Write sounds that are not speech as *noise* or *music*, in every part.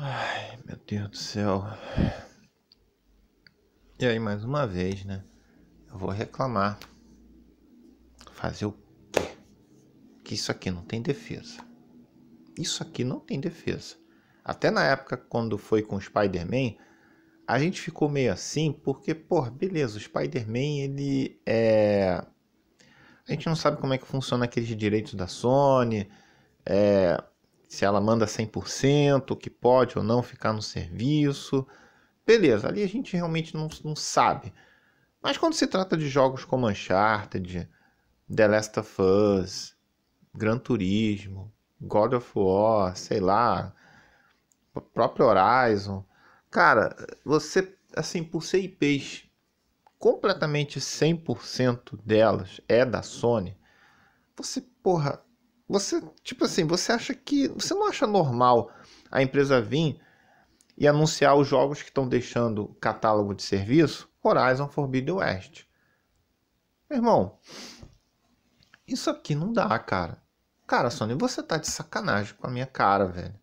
Ai, meu Deus do céu. E aí, mais uma vez, né? Eu vou reclamar. Fazer o quê? Que isso aqui não tem defesa. Isso aqui não tem defesa. Até na época, quando foi com o Spider-Man, a gente ficou meio assim, porque, pô, beleza, o Spider-Man, ele é. A gente não sabe como é que funciona aqueles direitos da Sony. É, se ela manda 100%, que pode ou não ficar no serviço. Beleza, ali a gente realmente não, não sabe. Mas quando se trata de jogos como Uncharted, The Last of Us, Gran Turismo, God of War, sei lá, o próprio Horizon, cara, você, assim, por ser IPs completamente 100% delas é da Sony, você, porra, você, tipo assim, você acha que. Você não acha normal a empresa vir e anunciar os jogos que estão deixando catálogo de serviço? Horizon Forbidden West. Meu irmão, isso aqui não dá, cara. Cara, Sony, você tá de sacanagem com a minha cara, velho.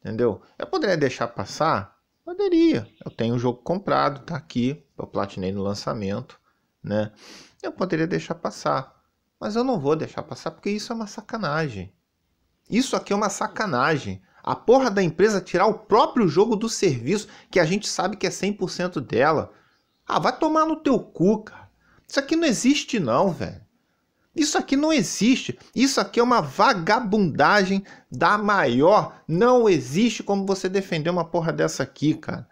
Entendeu? Eu poderia deixar passar? Poderia. Eu tenho o jogo comprado, tá aqui. Eu platinei no lançamento, né? Eu poderia deixar passar. Mas eu não vou deixar passar porque isso é uma sacanagem. Isso aqui é uma sacanagem. A porra da empresa tirar o próprio jogo do serviço que a gente sabe que é 100% dela. Ah, vai tomar no teu cu, cara. Isso aqui não existe não, velho. Isso aqui não existe. Isso aqui é uma vagabundagem da maior. Não existe como você defender uma porra dessa aqui, cara.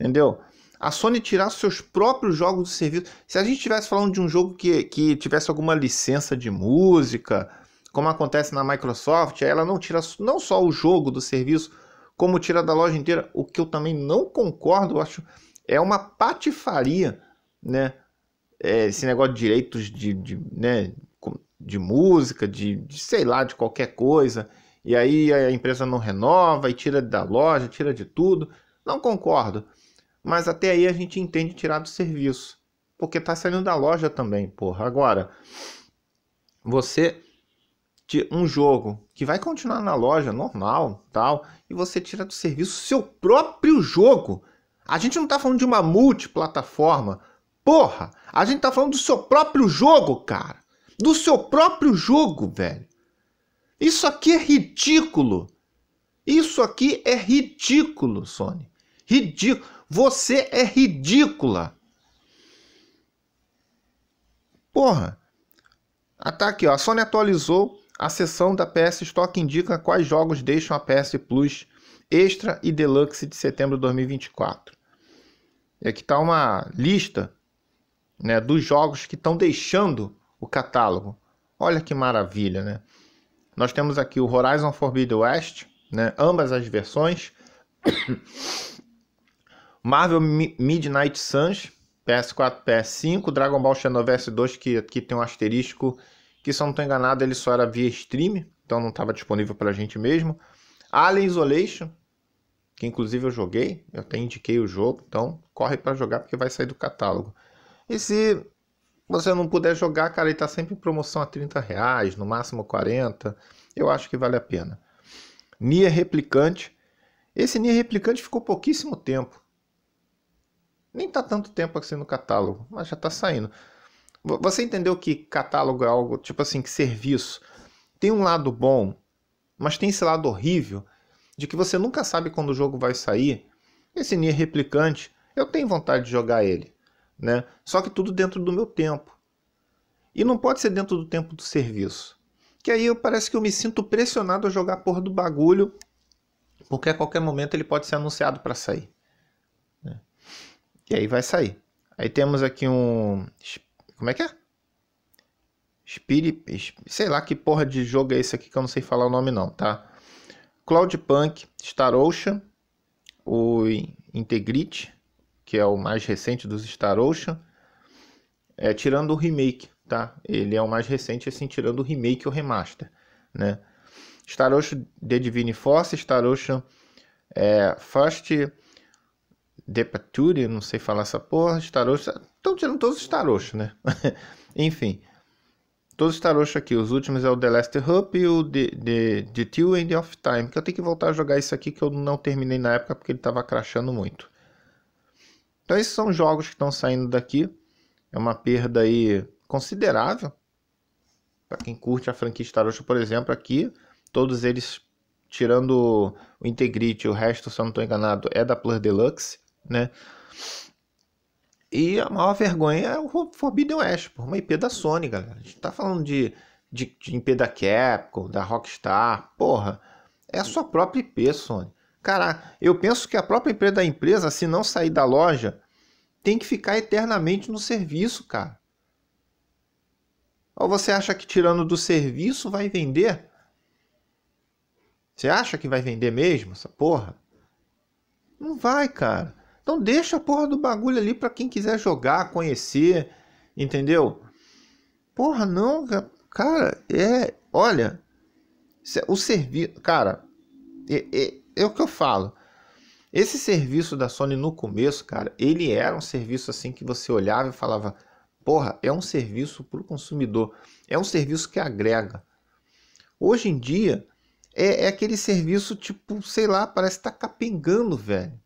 Entendeu? a Sony tirasse seus próprios jogos do serviço. Se a gente estivesse falando de um jogo que, que tivesse alguma licença de música, como acontece na Microsoft, ela não tira não só o jogo do serviço, como tira da loja inteira, o que eu também não concordo, acho é uma patifaria, né? É, esse negócio de direitos de, de, né, de música, de, de sei lá, de qualquer coisa, e aí a empresa não renova e tira da loja, tira de tudo. Não concordo. Mas até aí a gente entende tirar do serviço. Porque tá saindo da loja também, porra. Agora, você um jogo que vai continuar na loja normal, tal, e você tira do serviço seu próprio jogo. A gente não tá falando de uma multiplataforma. Porra, a gente tá falando do seu próprio jogo, cara. Do seu próprio jogo, velho. Isso aqui é ridículo. Isso aqui é ridículo, Sony. Ridículo. Você é ridícula. Porra. Ah, tá aqui, ó. A Sony atualizou a seção da PS Stock indica quais jogos deixam a PS Plus Extra e Deluxe de setembro de 2024. E aqui está uma lista né, dos jogos que estão deixando o catálogo. Olha que maravilha, né? Nós temos aqui o Horizon Forbidden West, né, ambas as versões. *coughs* Marvel Midnight Suns, PS4, PS5, Dragon Ball Xenoverse 2, que aqui tem um asterisco, que se eu não estou enganado, ele só era via stream, então não estava disponível para a gente mesmo. Alien Isolation, que inclusive eu joguei, eu até indiquei o jogo, então corre para jogar porque vai sair do catálogo. E se você não puder jogar, cara, ele tá sempre em promoção a 30 reais, no máximo 40, eu acho que vale a pena. Nia Replicante, esse Nia Replicante ficou pouquíssimo tempo, nem tá tanto tempo assim no catálogo, mas já tá saindo. Você entendeu que catálogo é algo tipo assim, que serviço tem um lado bom, mas tem esse lado horrível de que você nunca sabe quando o jogo vai sair. Esse Nier Replicante, eu tenho vontade de jogar ele, né? Só que tudo dentro do meu tempo. E não pode ser dentro do tempo do serviço. Que aí eu, parece que eu me sinto pressionado a jogar porra do bagulho, porque a qualquer momento ele pode ser anunciado para sair. E aí vai sair. Aí temos aqui um. Como é que é? Spirit. Sei lá que porra de jogo é esse aqui que eu não sei falar o nome, não, tá? Cloud Punk, Star Ocean, o Integrity, que é o mais recente dos Star Ocean. É, tirando o remake, tá? Ele é o mais recente, assim, tirando o remake ou o remaster, né? Star Ocean The Divine Force, Star Ocean é, First Depaturi, não sei falar essa porra, Starosha, Estão tirando todos os Starosha, né? *laughs* Enfim. Todos os Starosha aqui. Os últimos é o The Last Hope e o The, The, The Till End of Time. Que eu tenho que voltar a jogar isso aqui que eu não terminei na época porque ele estava crachando muito. Então esses são jogos que estão saindo daqui. É uma perda aí considerável. Para quem curte a franquia Starosha, por exemplo, aqui, todos eles, tirando o Integrity, o resto, se eu não estou enganado, é da Plus Deluxe né? E a maior vergonha é o Forbidden West, por uma IP da Sony, galera. A gente tá falando de, de, de IP da Capcom, da Rockstar, porra. É a sua própria IP, Sony. Cara, eu penso que a própria IP da empresa, se não sair da loja, tem que ficar eternamente no serviço, cara. Ou você acha que tirando do serviço vai vender? Você acha que vai vender mesmo essa porra? Não vai, cara. Então deixa a porra do bagulho ali para quem quiser jogar, conhecer, entendeu? Porra, não, cara, é, olha, o serviço, cara, é, é, é o que eu falo. Esse serviço da Sony no começo, cara, ele era um serviço assim que você olhava e falava, porra, é um serviço para o consumidor, é um serviço que agrega. Hoje em dia é, é aquele serviço tipo, sei lá, parece estar tá capengando, velho.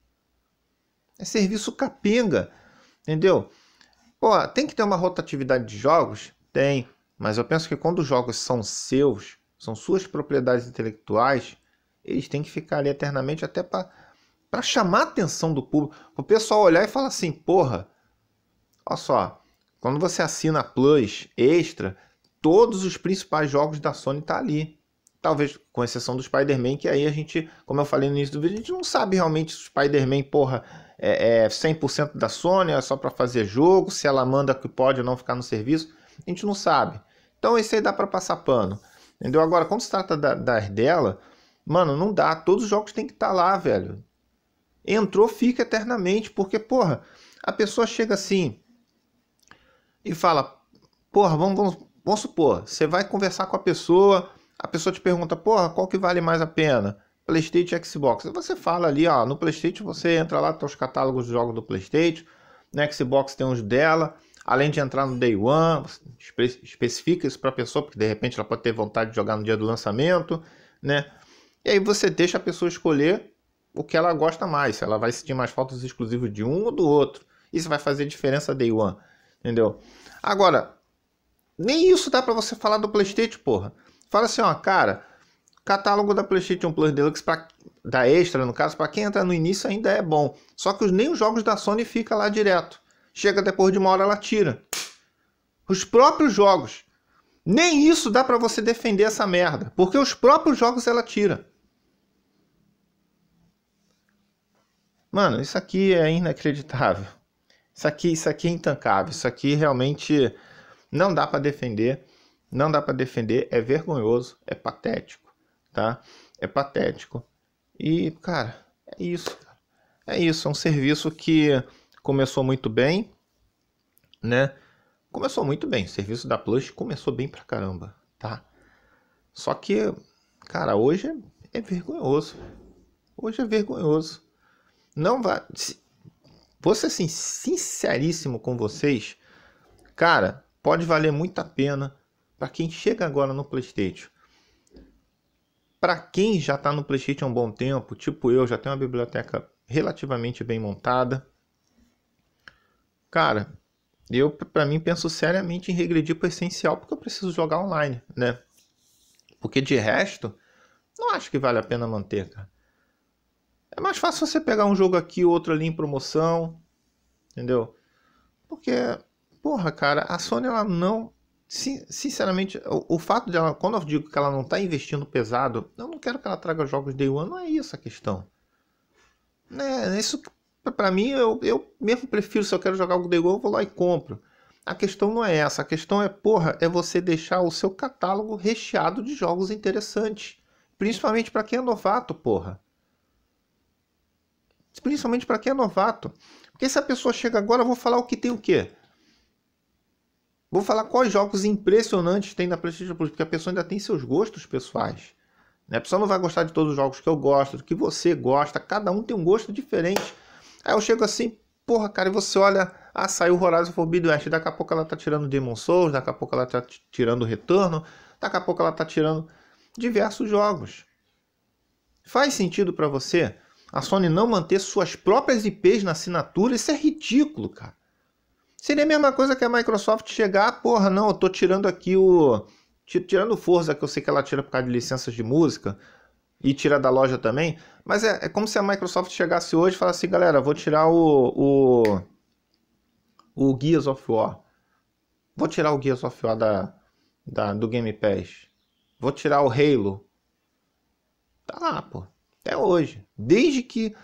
É serviço capenga, entendeu? Pô, tem que ter uma rotatividade de jogos? Tem. Mas eu penso que quando os jogos são seus, são suas propriedades intelectuais, eles têm que ficar ali eternamente até para chamar a atenção do público. O pessoal olhar e falar assim, porra, olha só, quando você assina Plus Extra, todos os principais jogos da Sony tá ali. Talvez com exceção do Spider-Man, que aí a gente, como eu falei no início do vídeo, a gente não sabe realmente se o Spider-Man, porra, é, é 100% da Sony, é só para fazer jogo, se ela manda que pode ou não ficar no serviço, a gente não sabe. Então isso aí dá para passar pano, entendeu? Agora, quando se trata da, da dela, mano, não dá, todos os jogos tem que estar tá lá, velho. Entrou, fica eternamente, porque, porra, a pessoa chega assim e fala, porra, vamos, vamos, vamos supor, você vai conversar com a pessoa, a pessoa te pergunta, porra, qual que vale mais a pena? PlayStation Xbox. Você fala ali, ó, no PlayStation você entra lá, tem os catálogos de jogos do PlayStation, no Xbox tem os dela, além de entrar no Day One, espe especifica isso para a pessoa, porque de repente ela pode ter vontade de jogar no dia do lançamento, né? E aí você deixa a pessoa escolher o que ela gosta mais, se ela vai sentir mais faltas dos exclusivos de um ou do outro. Isso vai fazer diferença Day One, entendeu? Agora, nem isso dá para você falar do PlayStation, porra. Fala assim, ó, cara, catálogo da PlayStation Plus Deluxe pra, da Extra, no caso, para quem entra no início ainda é bom. Só que nem os jogos da Sony fica lá direto. Chega depois de uma hora ela tira. Os próprios jogos. Nem isso dá para você defender essa merda, porque os próprios jogos ela tira. Mano, isso aqui é inacreditável. Isso aqui, isso aqui é intancável. Isso aqui realmente não dá para defender. Não dá para defender, é vergonhoso, é patético tá? É patético. E, cara, é isso. Cara. É isso, é um serviço que começou muito bem, né? Começou muito bem, o serviço da Plus começou bem pra caramba, tá? Só que, cara, hoje é, é vergonhoso. Hoje é vergonhoso. Não vai. Vou ser assim, sinceríssimo com vocês. Cara, pode valer muito a pena para quem chega agora no PlayStation para quem já está no PlayStation há um bom tempo, tipo eu, já tem uma biblioteca relativamente bem montada. Cara, eu para mim penso seriamente em regredir para o essencial porque eu preciso jogar online, né? Porque de resto, não acho que vale a pena manter, cara. É mais fácil você pegar um jogo aqui, outro ali em promoção, entendeu? Porque, porra, cara, a Sony ela não sinceramente, o, o, fato de ela, quando eu digo que ela não está investindo pesado, eu não quero que ela traga jogos day one, não é isso a questão. Né? Isso, para mim, eu, eu mesmo prefiro, se eu quero jogar algo day one, eu vou lá e compro. A questão não é essa, a questão é, porra, é você deixar o seu catálogo recheado de jogos interessantes. Principalmente para quem é novato, porra. Principalmente para quem é novato. Porque se a pessoa chega agora, eu vou falar o que tem o quê? Vou falar quais jogos impressionantes tem na PlayStation Plus, porque a pessoa ainda tem seus gostos pessoais. Né? A pessoa não vai gostar de todos os jogos que eu gosto, que você gosta, cada um tem um gosto diferente. Aí eu chego assim, porra, cara, e você olha, ah, saiu Horizon Forbidden West, daqui a pouco ela tá tirando Demon Souls, daqui a pouco ela tá tirando Retorno, daqui a pouco ela tá tirando diversos jogos. Faz sentido para você a Sony não manter suas próprias IPs na assinatura? Isso é ridículo, cara. Seria a mesma coisa que a Microsoft chegar, porra, não, eu tô tirando aqui o. Tirando Forza, que eu sei que ela tira por causa de licenças de música, e tira da loja também. Mas é, é como se a Microsoft chegasse hoje e falasse assim, galera, vou tirar o, o. O Gears of War. Vou tirar o Gears of War da, da, do Game Pass. Vou tirar o Halo. Tá lá, pô. Até hoje. Desde que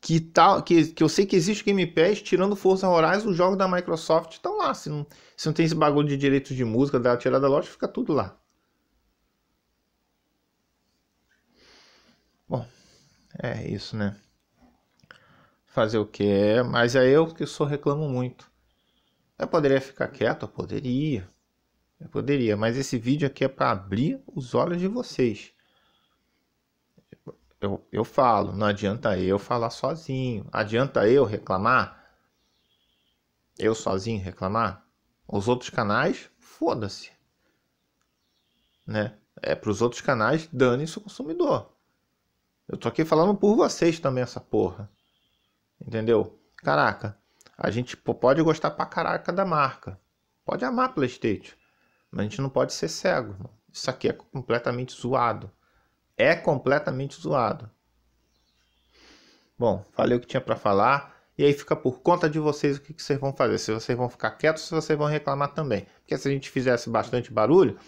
que, tá, que, que eu sei que existe Game Pass, tirando Forza Horizon, os jogos da Microsoft estão lá. Se não, se não tem esse bagulho de direitos de música, da tirada loja fica tudo lá. Bom, é isso, né? Fazer o que é, mas é eu que sou reclamo muito. Eu poderia ficar quieto? Eu poderia. Eu poderia, mas esse vídeo aqui é para abrir os olhos de vocês eu, eu falo, não adianta eu falar sozinho. Adianta eu reclamar? Eu sozinho reclamar? Os outros canais, foda-se. Né? É para os outros canais, dane-se o consumidor. Eu tô aqui falando por vocês também, essa porra. Entendeu? Caraca, a gente pode gostar pra caraca da marca. Pode amar PlayStation. Mas a gente não pode ser cego. Isso aqui é completamente zoado é completamente zoado. Bom, falei o que tinha para falar. E aí fica por conta de vocês o que, que vocês vão fazer. Se vocês vão ficar quietos, se vocês vão reclamar também. Porque se a gente fizesse bastante barulho,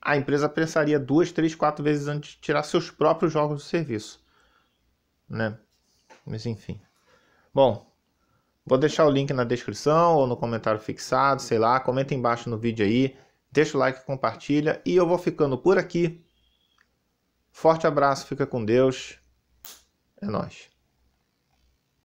a empresa pensaria duas, três, quatro vezes antes de tirar seus próprios jogos do serviço. Né? Mas enfim. Bom, vou deixar o link na descrição ou no comentário fixado, sei lá. Comenta embaixo no vídeo aí. Deixa o like, compartilha. E eu vou ficando por aqui. Forte abraço, fica com Deus. É nós.